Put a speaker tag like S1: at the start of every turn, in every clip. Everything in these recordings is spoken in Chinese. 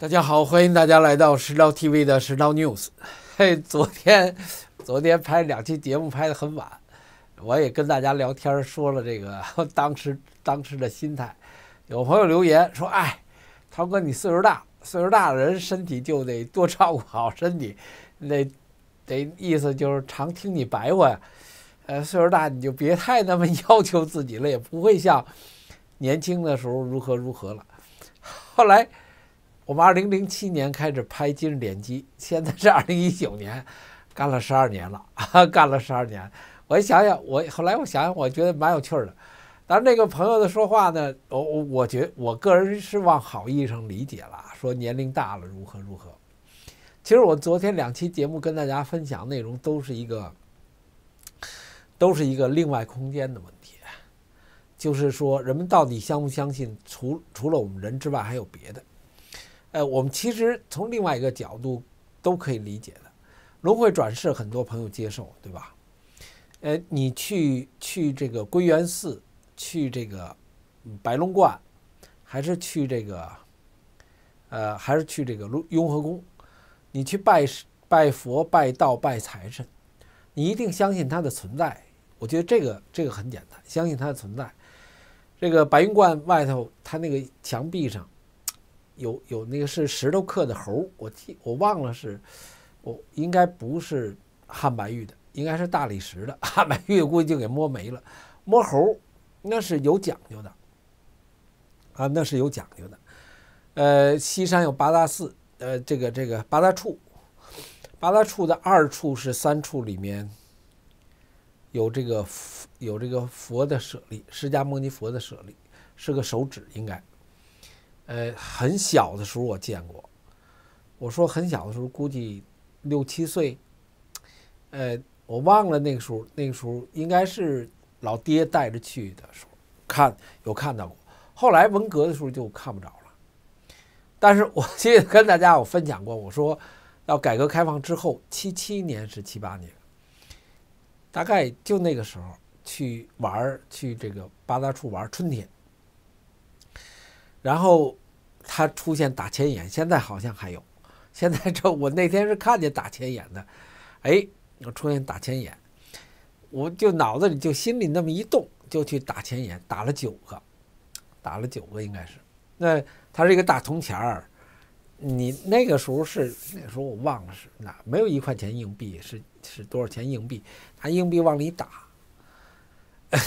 S1: 大家好，欢迎大家来到石道 TV 的石道 news。嘿，昨天昨天拍两期节目拍的很晚，我也跟大家聊天儿说了这个 当时当时的心态。有朋友留言说：“哎，涛哥，你岁数大，岁数大的人身体就得多照顾好身体，那得意思就是常听你白话呀。呃，岁数大你就别太那么要求自己了，也不会像年轻的时候如何如何了。”后来。我们二零零七年开始拍《今日点击》，现在是二零一九年，干了十二年了，干了十二年。我一想想，我后来我想想，我觉得蛮有趣的。但是那个朋友的说话呢，我我我觉我个人是往好意上理解了，说年龄大了如何如何。其实我昨天两期节目跟大家分享内容都是一个，都是一个另外空间的问题，就是说人们到底相不相信，除除了我们人之外还有别的。呃，我们其实从另外一个角度都可以理解的，轮回转世，很多朋友接受，对吧？呃，你去去这个归元寺，去这个白龙观，还是去这个，呃，还是去这个雍和宫，你去拜拜佛、拜道、拜财神，你一定相信它的存在。我觉得这个这个很简单，相信它的存在。这个白云观外头，它那个墙壁上。有有那个是石头刻的猴我记我忘了是，我应该不是汉白玉的，应该是大理石的。汉白玉估计就给摸没了。摸猴那是有讲究的，啊，那是有讲究的。呃，西山有八大寺，呃，这个这个八大处，八大处的二处是三处里面有这个有这个佛的舍利，释迦牟尼佛的舍利是个手指应该。呃，很小的时候我见过，我说很小的时候估计六七岁，呃，我忘了那个时候，那个时候应该是老爹带着去的时候看有看到过，后来文革的时候就看不着了，但是我 记得跟大家我分享过，我说到改革开放之后，七七年是七八年，大概就那个时候去玩去这个八大处玩春天。然后他出现打钱眼，现在好像还有。现在这我那天是看见打钱眼的，哎，出现打钱眼，我就脑子里就心里那么一动，就去打钱眼，打了九个，打了九个应该是。那它是一个大铜钱儿，你那个时候是那时候我忘了是哪，没有一块钱硬币，是是多少钱硬币，拿硬币往里打。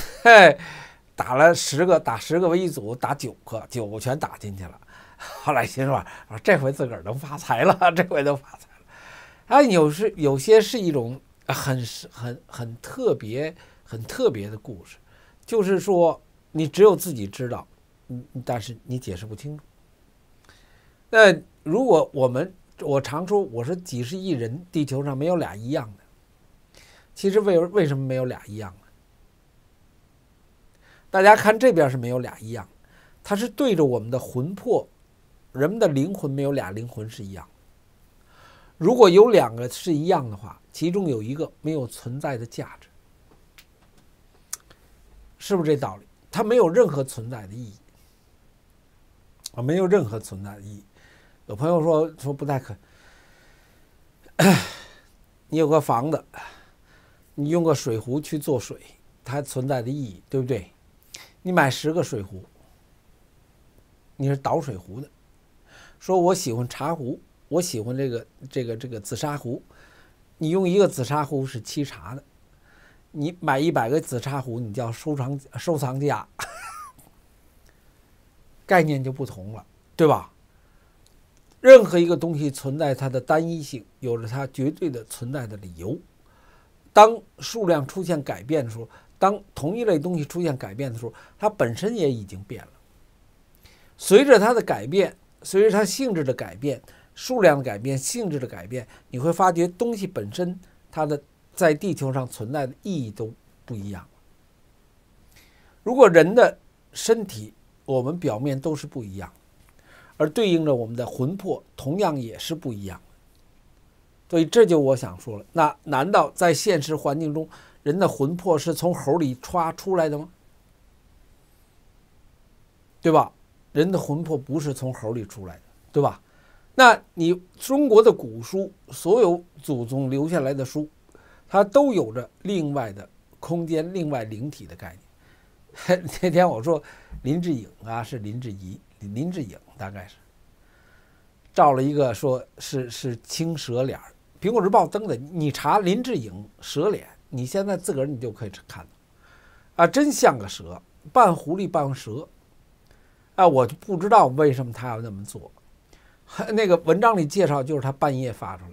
S1: 打了十个，打十个为一组，打九个，九个全打进去了。后来心说，这回自个儿能发财了，这回能发财了。哎，有时有些是一种很很很特别、很特别的故事，就是说你只有自己知道，嗯，但是你解释不清楚。那如果我们，我常说，我说几十亿人，地球上没有俩一样的。其实为为什么没有俩一样？大家看这边是没有俩一样，它是对着我们的魂魄，人们的灵魂没有俩灵魂是一样。如果有两个是一样的话，其中有一个没有存在的价值，是不是这道理？它没有任何存在的意义，啊，没有任何存在的意义。有朋友说说不太可，你有个房子，你用个水壶去做水，它存在的意义对不对？你买十个水壶，你是倒水壶的，说我喜欢茶壶，我喜欢这个这个这个紫砂壶，你用一个紫砂壶是沏茶的，你买一百个紫砂壶，你叫收藏收藏家，概念就不同了，对吧？任何一个东西存在它的单一性，有了它绝对的存在的理由，当数量出现改变的时候。当同一类东西出现改变的时候，它本身也已经变了。随着它的改变，随着它性质的改变、数量的改变、性质的改变，你会发觉东西本身它的在地球上存在的意义都不一样如果人的身体我们表面都是不一样，而对应着我们的魂魄同样也是不一样所以这就我想说了，那难道在现实环境中？人的魂魄是从猴里歘出来的吗？对吧？人的魂魄不是从猴里出来的，对吧？那你中国的古书，所有祖宗留下来的书，它都有着另外的空间、另外灵体的概念。那天我说林志颖啊，是林志怡，林志颖大概是照了一个，说是是青蛇脸儿，《苹果日报》登的，你查林志颖蛇脸。你现在自个儿你就可以看，啊，真像个蛇，半狐狸半蛇，哎，我就不知道为什么他要那么做。那个文章里介绍就是他半夜发出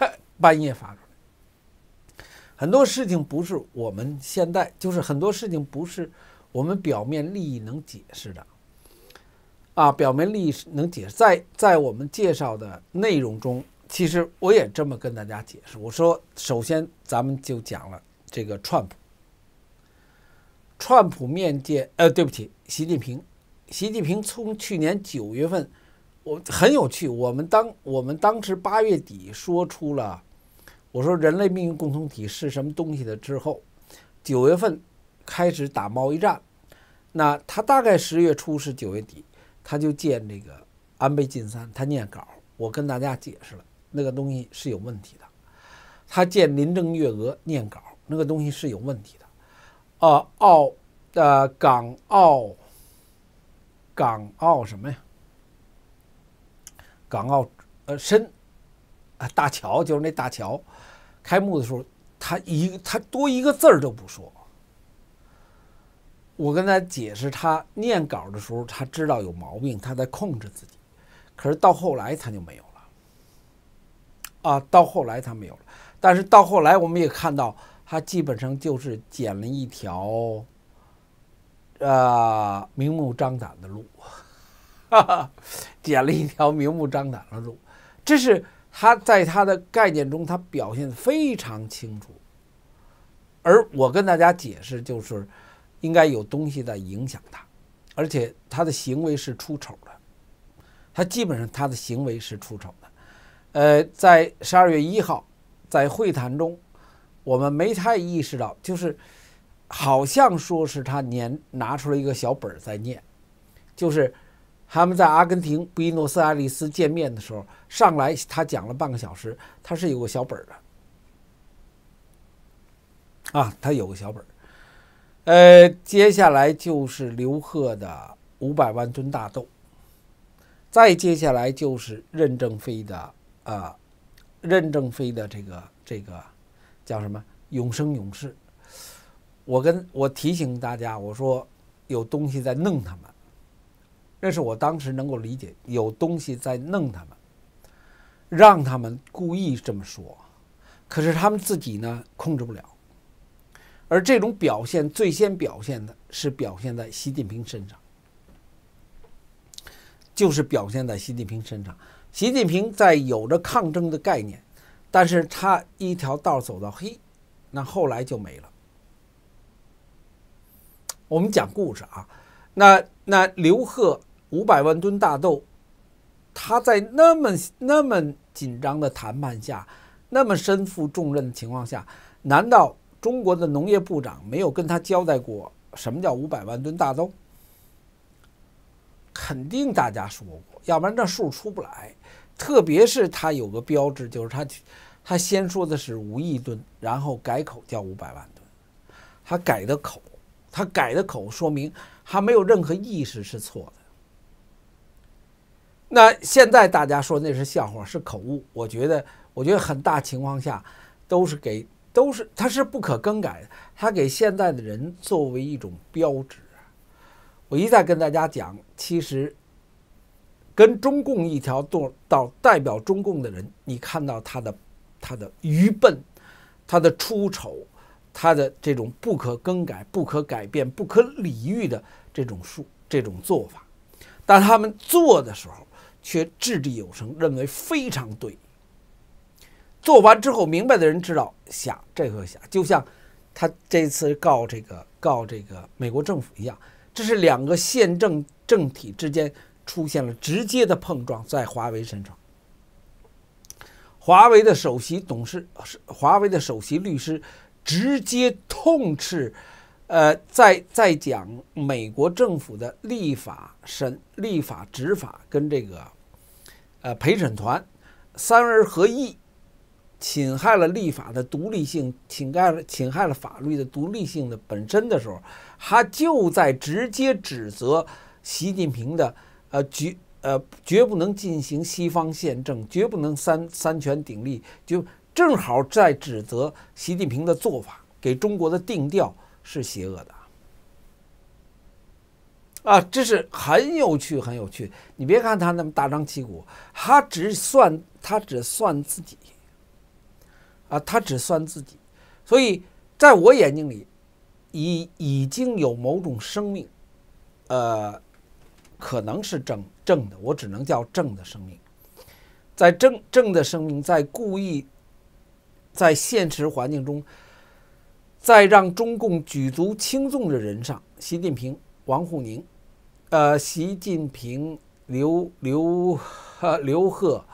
S1: 来，半夜发出来，很多事情不是我们现在，就是很多事情不是我们表面利益能解释的，啊，表面利益能解释，在在我们介绍的内容中。其实我也这么跟大家解释。我说，首先咱们就讲了这个川普，川普面见呃，对不起，习近平，习近平从去年九月份，我很有趣，我们当我们当时八月底说出了，我说人类命运共同体是什么东西的之后，九月份开始打贸易战，那他大概十月初是九月底，他就见这个安倍晋三，他念稿，我跟大家解释了。那个东西是有问题的，他见林郑月娥念稿，那个东西是有问题的。呃，澳，呃，港澳，港澳什么呀？港澳，呃，深，啊，大桥就是那大桥，开幕的时候，他一他多一个字儿都不说。我跟他解释，他念稿的时候，他知道有毛病，他在控制自己，可是到后来他就没有。啊，到后来他没有了，但是到后来我们也看到，他基本上就是捡了一条，呃，明目张胆的路，哈，捡了一条明目张胆的路，这是他在他的概念中，他表现的非常清楚。而我跟大家解释，就是应该有东西在影响他，而且他的行为是出丑的，他基本上他的行为是出丑的。呃，在十二月一号，在会谈中，我们没太意识到，就是好像说是他年拿出了一个小本儿在念，就是他们在阿根廷布宜诺斯艾利斯见面的时候，上来他讲了半个小时，他是有个小本儿的，啊，他有个小本儿，呃，接下来就是刘贺的五百万吨大豆，再接下来就是任正非的。啊，任正非的这个这个叫什么“永生永世”？我跟我提醒大家，我说有东西在弄他们，那是我当时能够理解，有东西在弄他们，让他们故意这么说，可是他们自己呢控制不了。而这种表现，最先表现的是表现在习近平身上，就是表现在习近平身上。习近平在有着抗争的概念，但是他一条道走到黑，那后来就没了。我们讲故事啊，那那刘鹤五百万吨大豆，他在那么那么紧张的谈判下，那么身负重任的情况下，难道中国的农业部长没有跟他交代过什么叫五百万吨大豆？肯定大家说。过。要不然这数出不来，特别是他有个标志，就是他，他先说的是五亿吨，然后改口叫五百万吨，他改的口，他改的口说明他没有任何意识是错的。那现在大家说那是笑话，是口误，我觉得，我觉得很大情况下都是给都是他是不可更改的，他给现在的人作为一种标志。我一再跟大家讲，其实。跟中共一条道道，代表中共的人，你看到他的，他的愚笨，他的出丑，他的这种不可更改、不可改变、不可理喻的这种术、这种做法，但他们做的时候却掷地有声，认为非常对。做完之后，明白的人知道想这个想，就像他这次告这个告这个美国政府一样，这是两个宪政政体之间。出现了直接的碰撞，在华为身上，华为的首席董事、华为的首席律师直接痛斥，呃，在在讲美国政府的立法审、立法执法跟这个呃陪审团三而合议，侵害了立法的独立性，侵害了侵害了法律的独立性的本身的时候，他就在直接指责习近平的。呃，绝呃，绝不能进行西方宪政，绝不能三三权鼎立，就正好在指责习近平的做法，给中国的定调是邪恶的啊！这是很有趣，很有趣。你别看他那么大张旗鼓，他只算他只算自己啊，他只算自己。所以在我眼睛里，已已经有某种生命，呃。可能是正正的，我只能叫正的生命。在正正的生命在故意在现实环境中，在让中共举足轻重的人上，习近平、王沪宁，呃，习近平、刘刘刘鹤、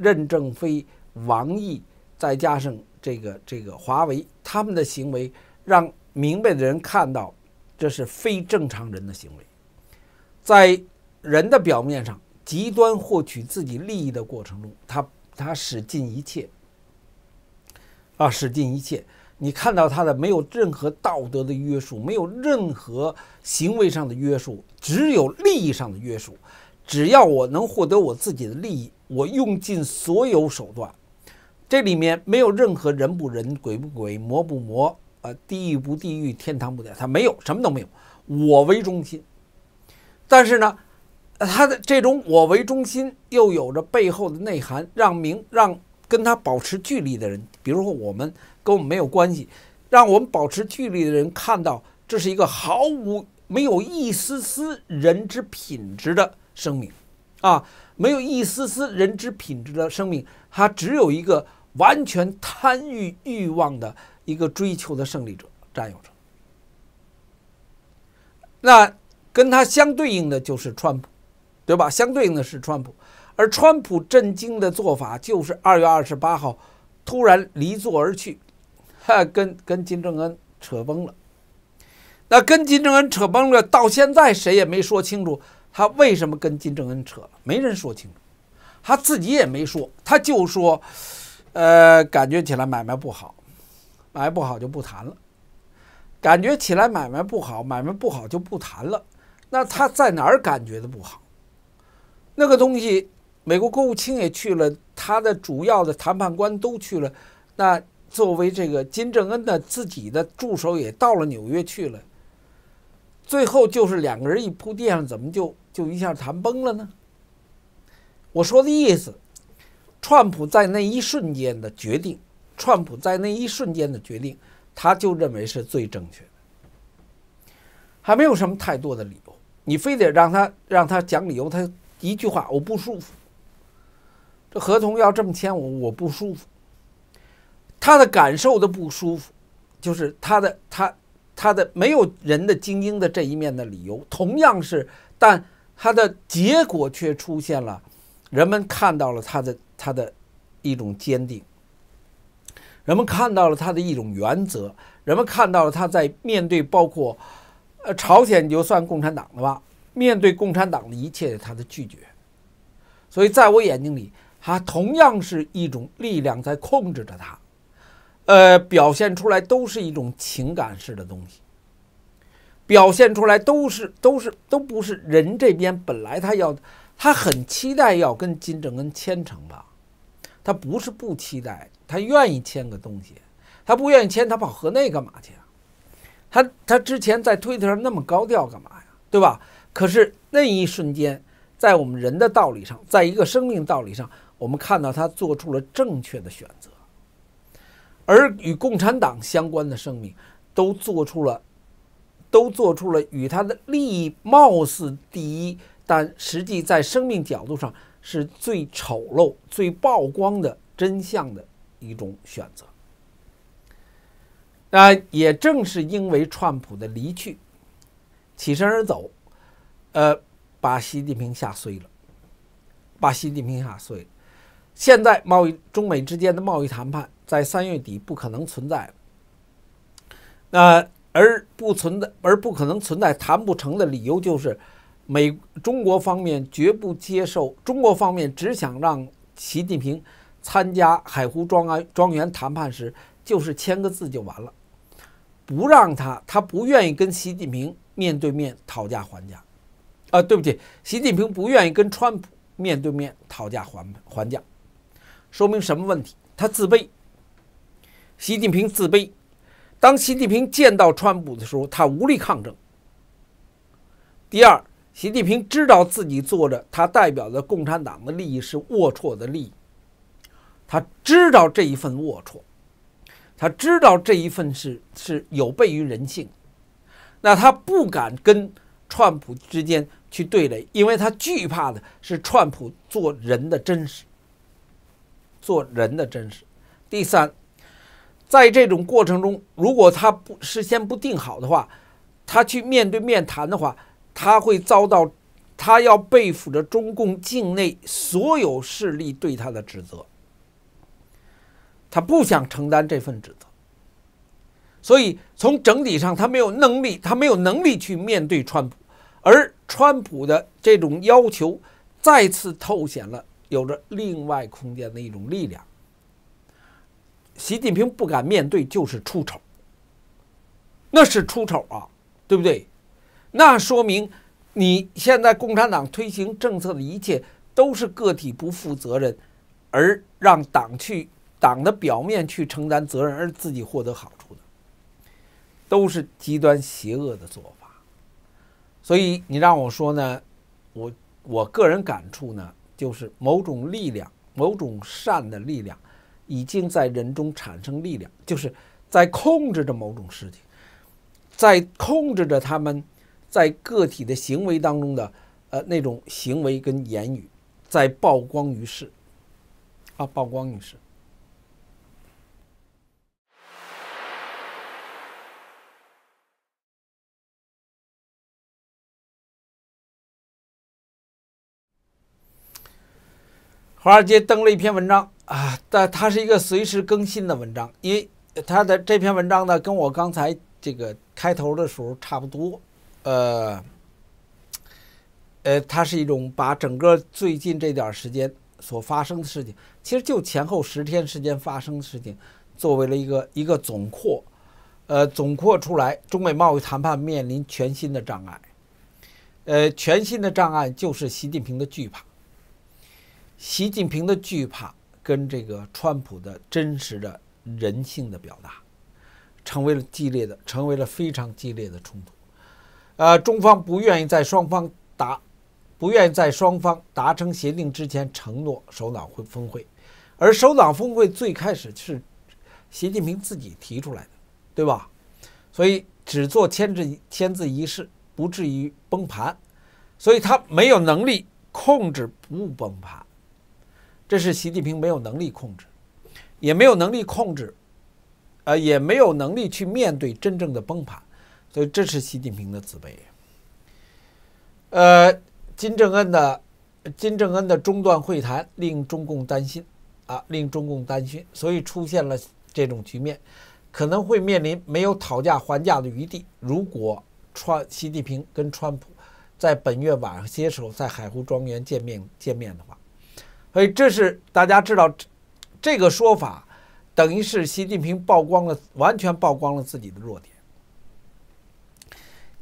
S1: 任正非、王毅，再加上这个这个华为，他们的行为让明白的人看到，这是非正常人的行为。在人的表面上，极端获取自己利益的过程中，他他使尽一切啊，使尽一切。你看到他的没有任何道德的约束，没有任何行为上的约束，只有利益上的约束。只要我能获得我自己的利益，我用尽所有手段。这里面没有任何人不人、鬼不鬼、魔不魔啊，地狱不地狱、天堂不天，他没有什么都没有，我为中心。但是呢，他的这种我为中心，又有着背后的内涵，让明让跟他保持距离的人，比如说我们跟我们没有关系，让我们保持距离的人看到，这是一个毫无没有一丝丝人之品质的生命，啊，没有一丝丝人之品质的生命，他只有一个完全贪欲欲望的一个追求的胜利者、占有者，那。跟他相对应的就是川普，对吧？相对应的是川普，而川普震惊的做法就是二月二十八号突然离座而去，哈，跟跟金正恩扯崩了。那跟金正恩扯崩了，到现在谁也没说清楚他为什么跟金正恩扯了，没人说清楚，他自己也没说，他就说，呃，感觉起来买卖不好，买卖不好就不谈了，感觉起来买卖不好，买卖不好就不谈了。那他在哪儿感觉的不好？那个东西，美国国务卿也去了，他的主要的谈判官都去了，那作为这个金正恩的自己的助手也到了纽约去了。最后就是两个人一铺垫上，怎么就就一下谈崩了呢？我说的意思，川普在那一瞬间的决定，川普在那一瞬间的决定，他就认为是最正确的，还没有什么太多的理。你非得让他让他讲理由，他一句话我不舒服。这合同要这么签，我我不舒服。他的感受的不舒服，就是他的他他的没有人的精英的这一面的理由，同样是，但他的结果却出现了。人们看到了他的他的一种坚定，人们看到了他的一种原则，人们看到了他在面对包括。呃，朝鲜就算共产党的吧，面对共产党的一切，他的拒绝，所以在我眼睛里，他同样是一种力量在控制着他，呃，表现出来都是一种情感式的东西，表现出来都是都是都不是人这边本来他要，他很期待要跟金正恩签成吧，他不是不期待，他愿意签个东西，他不愿意签，他跑河内干嘛去啊？他他之前在推特上那么高调干嘛呀？对吧？可是那一瞬间，在我们人的道理上，在一个生命道理上，我们看到他做出了正确的选择，而与共产党相关的生命，都做出了，都做出了与他的利益貌似第一，但实际在生命角度上是最丑陋、最曝光的真相的一种选择。那也正是因为川普的离去，起身而走，呃，把习近平吓碎了，把习近平吓碎。现在贸易中美之间的贸易谈判在三月底不可能存在了。那而不存在，而不可能存在谈不成的理由就是，美中国方面绝不接受，中国方面只想让习近平参加海湖庄安庄园谈判时。就是签个字就完了，不让他，他不愿意跟习近平面对面讨价还价，啊，对不起，习近平不愿意跟川普面对面讨价还还价，说明什么问题？他自卑。习近平自卑。当习近平见到川普的时候，他无力抗争。第二，习近平知道自己做着他代表的共产党的利益是龌龊的利益，他知道这一份龌龊。他知道这一份是是有悖于人性，那他不敢跟川普之间去对垒，因为他惧怕的是川普做人的真实。做人的真实。第三，在这种过程中，如果他不事先不定好的话，他去面对面谈的话，他会遭到他要背负着中共境内所有势力对他的指责。他不想承担这份职责，所以从整体上，他没有能力，他没有能力去面对川普，而川普的这种要求再次透显了有着另外空间的一种力量。习近平不敢面对，就是出丑，那是出丑啊，对不对？那说明你现在共产党推行政策的一切都是个体不负责任，而让党去。党的表面去承担责任，而自己获得好处的，都是极端邪恶的做法。所以你让我说呢，我我个人感触呢，就是某种力量，某种善的力量，已经在人中产生力量，就是在控制着某种事情，在控制着他们在个体的行为当中的，呃那种行为跟言语，在曝光于世，啊，曝光于世。华尔街登了一篇文章啊，但它是一个随时更新的文章，因为它的这篇文章呢，跟我刚才这个开头的时候差不多，呃，呃，它是一种把整个最近这点时间所发生的事情，其实就前后十天时间发生的事情，作为了一个一个总括，呃，总括出来，中美贸易谈判面临全新的障碍，呃，全新的障碍就是习近平的惧怕。习近平的惧怕跟这个川普的真实的人性的表达，成为了激烈的，成为了非常激烈的冲突。呃，中方不愿意在双方达，不愿意在双方达成协定之前承诺首脑会峰会，而首脑峰会最开始是习近平自己提出来的，对吧？所以只做签字签字仪式，不至于崩盘，所以他没有能力控制不崩盘。这是习近平没有能力控制，也没有能力控制，呃，也没有能力去面对真正的崩盘，所以这是习近平的自卑。呃，金正恩的金正恩的中断会谈令中共担心啊，令中共担心，所以出现了这种局面，可能会面临没有讨价还价的余地。如果川习近平跟川普在本月晚上携手在海湖庄园见面见面的话。所以这是大家知道，这个说法等于是习近平曝光了，完全曝光了自己的弱点，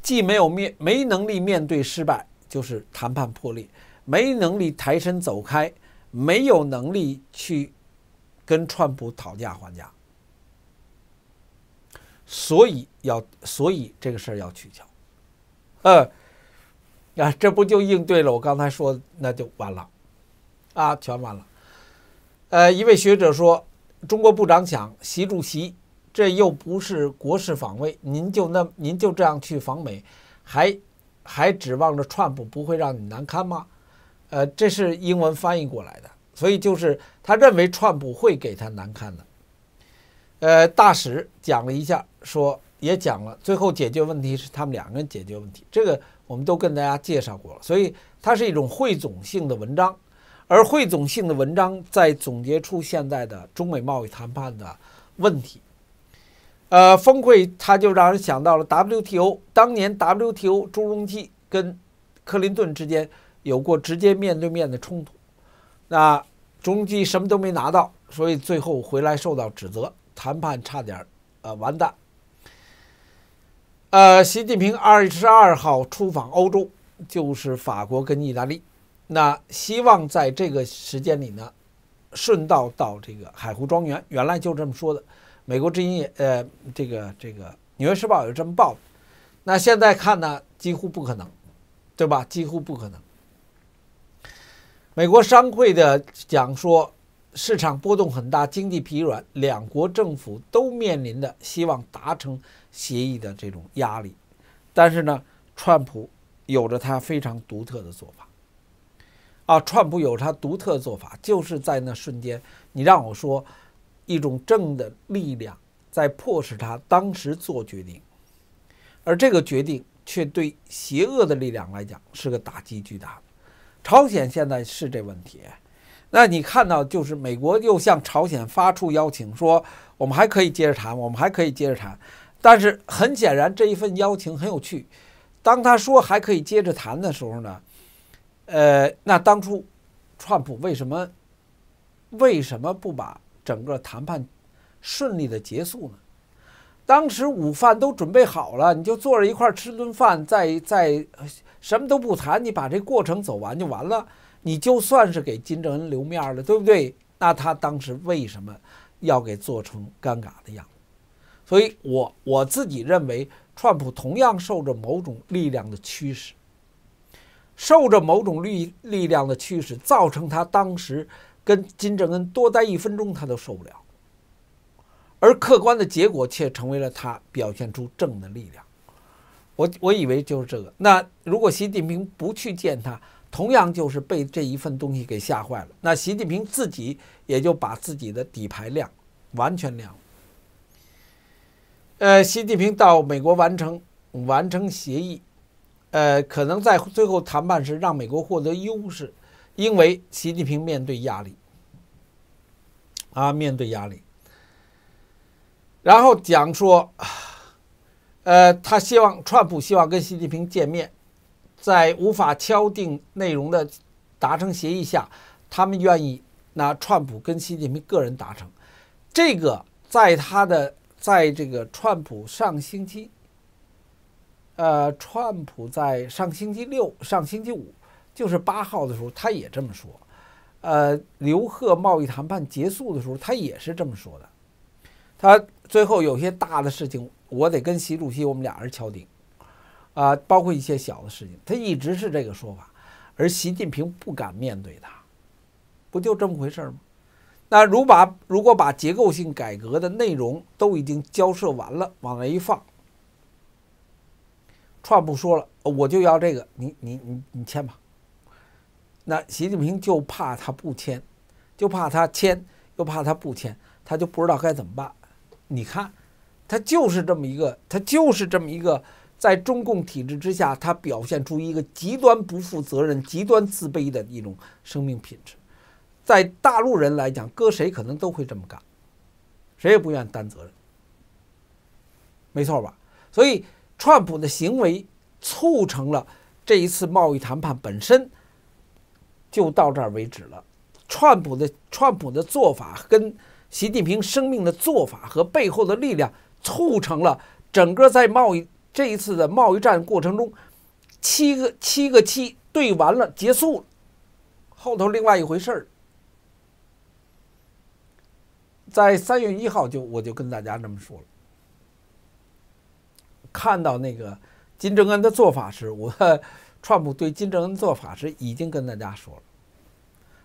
S1: 既没有面没能力面对失败，就是谈判破裂，没能力抬身走开，没有能力去跟川普讨价还价，所以要所以这个事儿要取消，呃，啊，这不就应对了我刚才说，那就完了。啊，全完了。呃，一位学者说：“中国部长想，习主席，这又不是国事访问，您就那您就这样去访美，还还指望着川普不会让你难堪吗？”呃，这是英文翻译过来的，所以就是他认为川普会给他难堪的。呃，大使讲了一下，说也讲了，最后解决问题是他们两个人解决问题，这个我们都跟大家介绍过了，所以它是一种汇总性的文章。而汇总性的文章在总结出现在的中美贸易谈判的问题，呃，峰会他就让人想到了 WTO，当年 WTO 朱镕基跟克林顿之间有过直接面对面的冲突，那朱镕基什么都没拿到，所以最后回来受到指责，谈判差点呃完蛋。呃，习近平二十二号出访欧洲，就是法国跟意大利。那希望在这个时间里呢，顺道到这个海湖庄园，原来就这么说的。美国之音也，呃，这个这个《纽约时报》也这么报。那现在看呢，几乎不可能，对吧？几乎不可能。美国商会的讲说，市场波动很大，经济疲软，两国政府都面临的希望达成协议的这种压力。但是呢，川普有着他非常独特的做法。啊，川普有他独特的做法，就是在那瞬间，你让我说，一种正的力量在迫使他当时做决定，而这个决定却对邪恶的力量来讲是个打击巨大。朝鲜现在是这问题，那你看到就是美国又向朝鲜发出邀请，说我们还可以接着谈，我们还可以接着谈，但是很显然这一份邀请很有趣。当他说还可以接着谈的时候呢？呃，那当初川普为什么为什么不把整个谈判顺利的结束呢？当时午饭都准备好了，你就坐着一块儿吃顿饭，再再什么都不谈，你把这过程走完就完了，你就算是给金正恩留面了，对不对？那他当时为什么要给做成尴尬的样子？所以，我我自己认为，川普同样受着某种力量的驱使。受着某种力力量的驱使，造成他当时跟金正恩多待一分钟，他都受不了。而客观的结果却成为了他表现出正的力量。我我以为就是这个。那如果习近平不去见他，同样就是被这一份东西给吓坏了。那习近平自己也就把自己的底牌亮，完全亮了。呃，习近平到美国完成完成协议。呃，可能在最后谈判时让美国获得优势，因为习近平面对压力啊，面对压力，然后讲说，呃，他希望川普希望跟习近平见面，在无法敲定内容的达成协议下，他们愿意拿川普跟习近平个人达成这个，在他的在这个川普上星期。呃，川普在上星期六、上星期五，就是八号的时候，他也这么说。呃，刘贺贸易谈判结束的时候，他也是这么说的。他最后有些大的事情，我得跟习主席我们俩人敲定。啊，包括一些小的事情，他一直是这个说法。而习近平不敢面对他，不就这么回事吗？那如把如果把结构性改革的内容都已经交涉完了，往那一放。串不说了，我就要这个，你你你你签吧。那习近平就怕他不签，就怕他签，又怕他不签，他就不知道该怎么办。你看，他就是这么一个，他就是这么一个，在中共体制之下，他表现出一个极端不负责任、极端自卑的一种生命品质。在大陆人来讲，搁谁可能都会这么干，谁也不愿担责任，没错吧？所以。川普的行为促成了这一次贸易谈判本身就到这儿为止了。川普的川普的做法跟习近平生命的做法和背后的力量促成了整个在贸易这一次的贸易战过程中七个七个七对完了结束了，后头另外一回事儿。在三月一号就我就跟大家那么说了。看到那个金正恩的做法时，我 川普对金正恩做法时已经跟大家说了。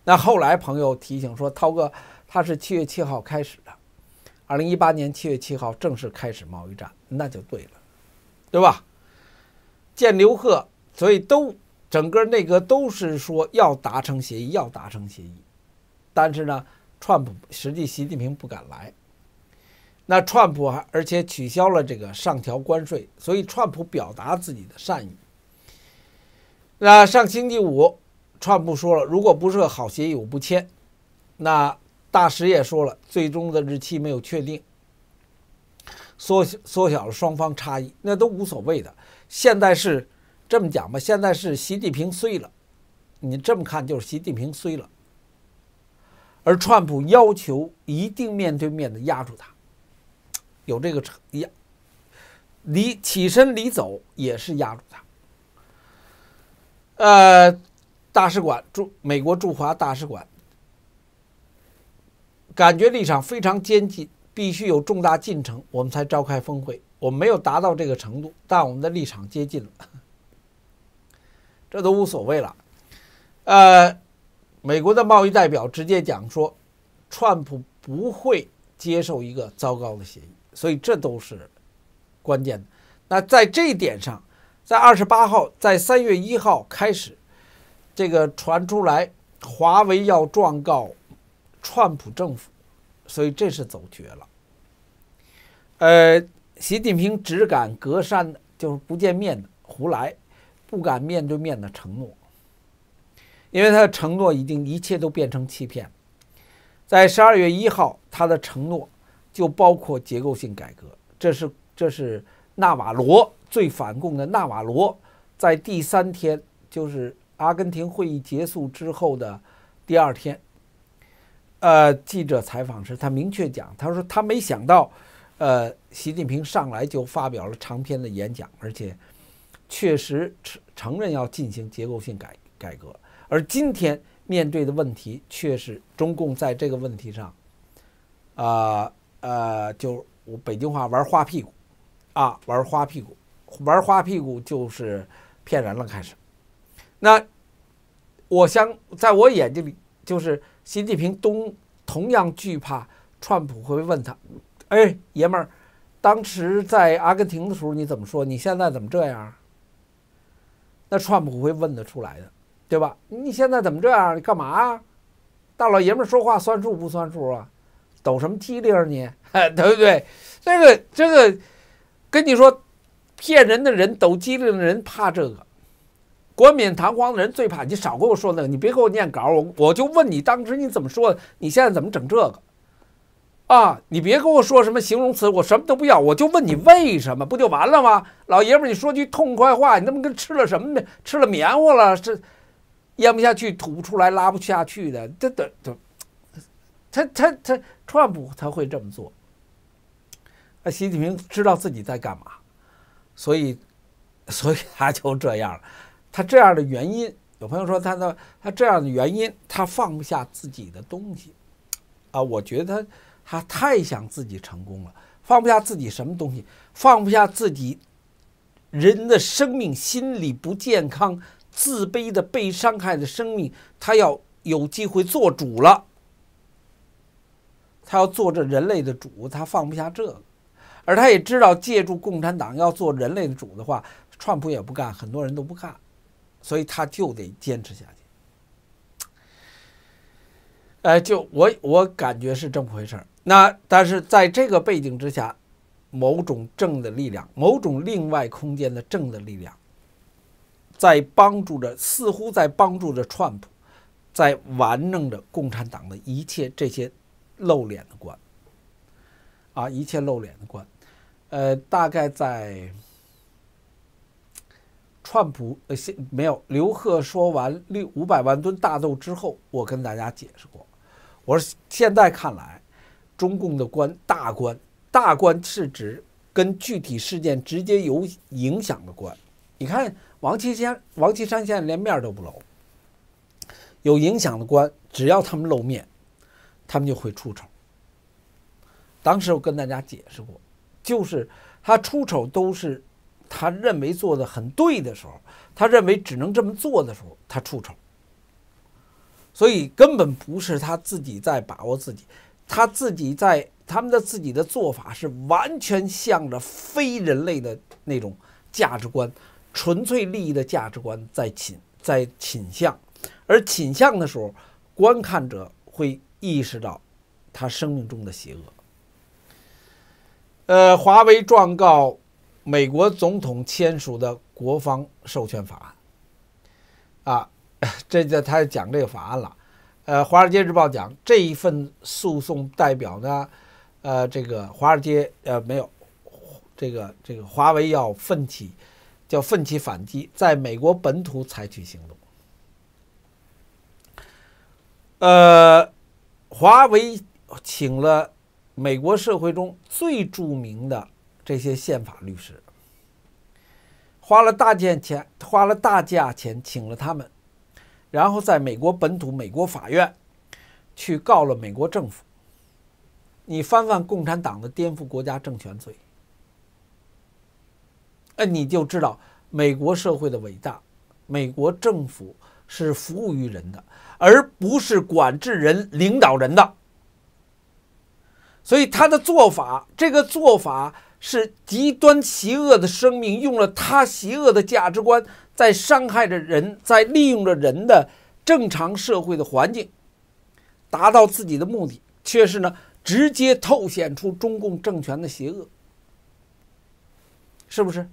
S1: 那后来朋友提醒说，涛哥他是七月七号开始的，二零一八年七月七号正式开始贸易战，那就对了，对吧？见刘贺，所以都整个内阁都是说要达成协议，要达成协议。但是呢，川普实际习近平不敢来。那川普还而且取消了这个上调关税，所以川普表达自己的善意。那上星期五，川普说了，如果不是个好协议，我不签。那大使也说了，最终的日期没有确定，缩缩小了双方差异，那都无所谓的。现在是这么讲吧，现在是习近平衰了，你这么看就是习近平衰了。而川普要求一定面对面的压住他。有这个车压，离起身离走也是压住他。呃，大使馆驻美国驻华大使馆感觉立场非常坚定，必须有重大进程，我们才召开峰会。我们没有达到这个程度，但我们的立场接近了，这都无所谓了。呃，美国的贸易代表直接讲说，川普不会接受一个糟糕的协议。所以这都是关键的。那在这一点上，在二十八号，在三月一号开始，这个传出来，华为要状告川普政府，所以这是走绝了。呃，习近平只敢隔山，就是不见面的胡来，不敢面对面的承诺，因为他的承诺已经一切都变成欺骗。在十二月一号，他的承诺。就包括结构性改革，这是这是纳瓦罗最反共的纳瓦罗，在第三天，就是阿根廷会议结束之后的第二天，呃，记者采访时，他明确讲，他说他没想到，呃，习近平上来就发表了长篇的演讲，而且确实承认要进行结构性改改革，而今天面对的问题却是中共在这个问题上，啊。呃，就我北京话玩花屁股，啊，玩花屁股，玩花屁股就是骗人了。开始，那我想在我眼睛里，就是习近平东同样惧怕川普会问他，哎，爷们儿，当时在阿根廷的时候你怎么说？你现在怎么这样？那川普会问得出来的，对吧？你现在怎么这样？你干嘛啊？大老爷们说话算数不算数啊？抖什么机灵你，对不对？这个这个，跟你说，骗人的人抖机灵的人怕这个，冠冕堂皇的人最怕你。少给我说那个，你别给我念稿，我我就问你当时你怎么说的，你现在怎么整这个？啊，你别跟我说什么形容词，我什么都不要，我就问你为什么，不就完了吗？老爷们你说句痛快话，你他么跟吃了什么呢？吃了棉花了是？咽不下去，吐不出来，拉不下去的，这这。这。他他他，川普他会这么做。那习近平知道自己在干嘛，所以，所以他就这样了。他这样的原因，有朋友说他的他这样的原因，他放不下自己的东西，啊，我觉得他他太想自己成功了，放不下自己什么东西，放不下自己人的生命，心理不健康，自卑的被伤害的生命，他要有机会做主了。他要做这人类的主，他放不下这个，而他也知道，借助共产党要做人类的主的话，川普也不干，很多人都不干，所以他就得坚持下去。哎，就我我感觉是这么回事那但是在这个背景之下，某种正的力量，某种另外空间的正的力量，在帮助着，似乎在帮助着川普，在玩弄着共产党的一切这些。露脸的官啊，一切露脸的官，呃，大概在川普呃，现没有刘鹤说完六五百万吨大豆之后，我跟大家解释过，我说现在看来，中共的官大官大官是指跟具体事件直接有影响的官。你看王岐山，王岐山现在连面都不露，有影响的官，只要他们露面。他们就会出丑。当时我跟大家解释过，就是他出丑都是他认为做的很对的时候，他认为只能这么做的时候，他出丑。所以根本不是他自己在把握自己，他自己在他们的自己的做法是完全向着非人类的那种价值观、纯粹利益的价值观在倾在倾向，而倾向的时候，观看者会。意识到他生命中的邪恶。呃，华为状告美国总统签署的国防授权法案。啊，这这他讲这个法案了。呃，《华尔街日报》讲这一份诉讼代表呢，呃，这个华尔街呃没有这个这个华为要奋起，叫奋起反击，在美国本土采取行动。呃。华为请了美国社会中最著名的这些宪法律师，花了大钱，花了大价钱请了他们，然后在美国本土美国法院去告了美国政府。你翻翻共产党的颠覆国家政权罪，哎，你就知道美国社会的伟大，美国政府。是服务于人的，而不是管制人、领导人的。所以他的做法，这个做法是极端邪恶的生命，用了他邪恶的价值观，在伤害着人，在利用着人的正常社会的环境，达到自己的目的，却是呢直接透显出中共政权的邪恶，是不是？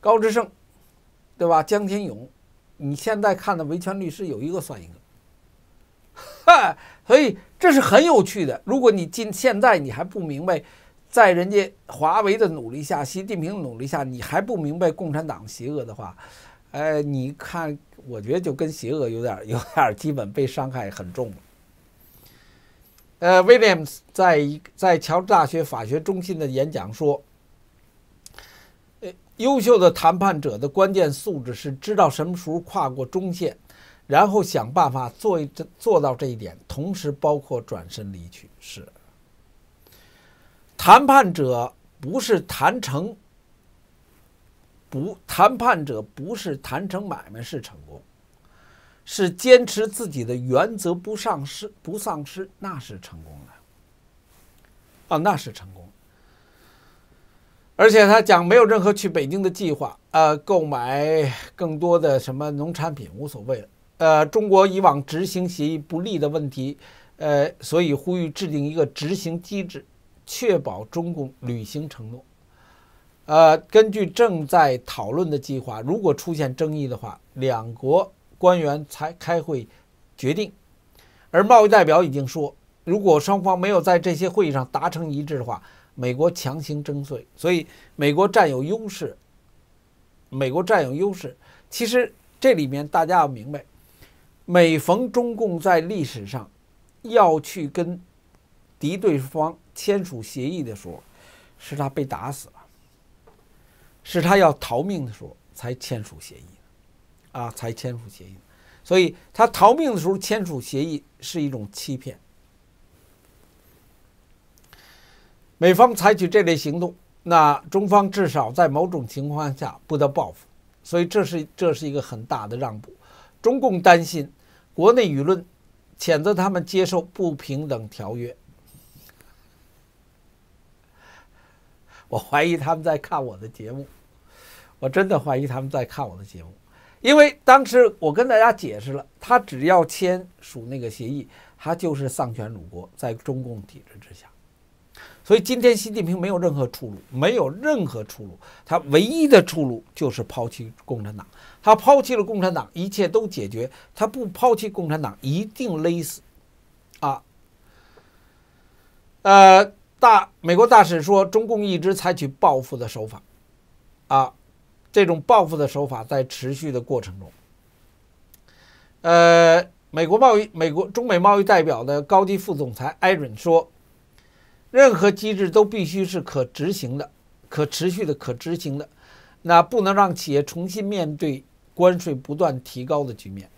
S1: 高志胜，对吧？江天勇。你现在看的维权律师有一个算一个，哈，所以这是很有趣的。如果你今现在你还不明白，在人家华为的努力下、习近平努力下，你还不明白共产党邪恶的话，呃，你看，我觉得就跟邪恶有点、有点基本被伤害很重了。呃，Williams 在一在乔治大学法学中心的演讲说。优秀的谈判者的关键素质是知道什么时候跨过中线，然后想办法做一做到这一点，同时包括转身离去。是，谈判者不是谈成，不谈判者不是谈成买卖是成功，是坚持自己的原则不丧失不丧失那是成功的，啊那是成功。而且他讲没有任何去北京的计划，呃，购买更多的什么农产品无所谓了，呃，中国以往执行协议不利的问题，呃，所以呼吁制定一个执行机制，确保中共履行承诺。呃，根据正在讨论的计划，如果出现争议的话，两国官员才开会决定。而贸易代表已经说，如果双方没有在这些会议上达成一致的话。美国强行征税，所以美国占有优势。美国占有优势，其实这里面大家要明白，每逢中共在历史上要去跟敌对方签署协议的时候，是他被打死了，是他要逃命的时候才签署协议，啊，才签署协议。所以他逃命的时候签署协议是一种欺骗。美方采取这类行动，那中方至少在某种情况下不得报复，所以这是这是一个很大的让步。中共担心国内舆论谴责他们接受不平等条约，我怀疑他们在看我的节目，我真的怀疑他们在看我的节目，因为当时我跟大家解释了，他只要签署那个协议，他就是丧权辱国，在中共体制之下。所以今天习近平没有任何出路，没有任何出路。他唯一的出路就是抛弃共产党。他抛弃了共产党，一切都解决。他不抛弃共产党，一定勒死。啊，呃，大美国大使说，中共一直采取报复的手法。啊，这种报复的手法在持续的过程中。呃，美国贸易美国中美贸易代表的高级副总裁艾伦说。任何机制都必须是可执行的、可持续的、可执行的，那不能让企业重新面对关税不断提高的局面，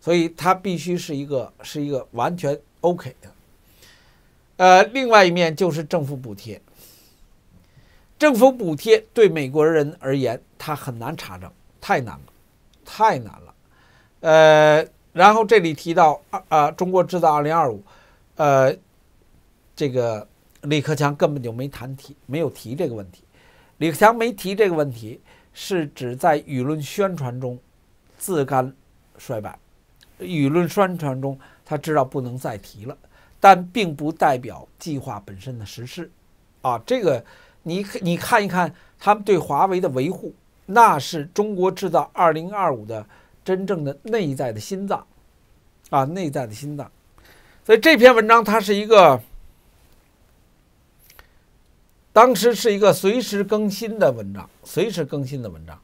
S1: 所以它必须是一个是一个完全 OK 的。呃，另外一面就是政府补贴，政府补贴对美国人而言他很难查证，太难了，太难了。呃，然后这里提到二啊中国制造二零二五，呃。这个李克强根本就没谈提，没有提这个问题。李克强没提这个问题，是指在舆论宣传中自甘衰败。舆论宣传中，他知道不能再提了，但并不代表计划本身的实施。啊，这个你你看一看他们对华为的维护，那是中国制造二零二五的真正的内在的心脏啊，内在的心脏。所以这篇文章它是一个。当时是一个随时更新的文章，随时更新的文章。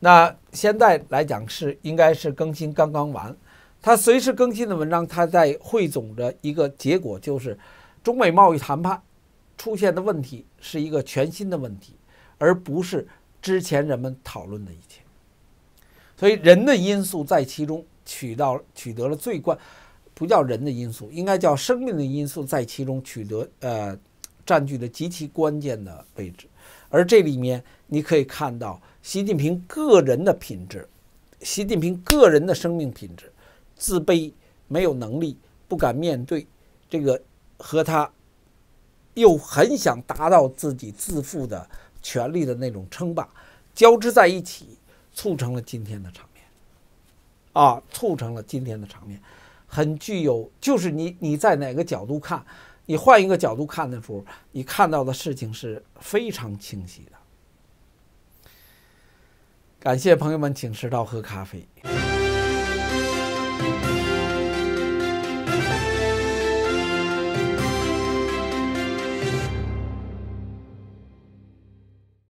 S1: 那现在来讲是应该是更新刚刚完。它随时更新的文章，它在汇总的一个结果就是，中美贸易谈判出现的问题是一个全新的问题，而不是之前人们讨论的一切。所以人的因素在其中取到取得了最关，不叫人的因素，应该叫生命的因素在其中取得呃。占据了极其关键的位置，而这里面你可以看到习近平个人的品质，习近平个人的生命品质，自卑、没有能力、不敢面对，这个和他又很想达到自己自负的权利的那种称霸交织在一起，促成了今天的场面，啊，促成了今天的场面，很具有，就是你你在哪个角度看。你换一个角度看的时候，你看到的事情是非常清晰的。感谢朋友们，请吃到喝咖啡。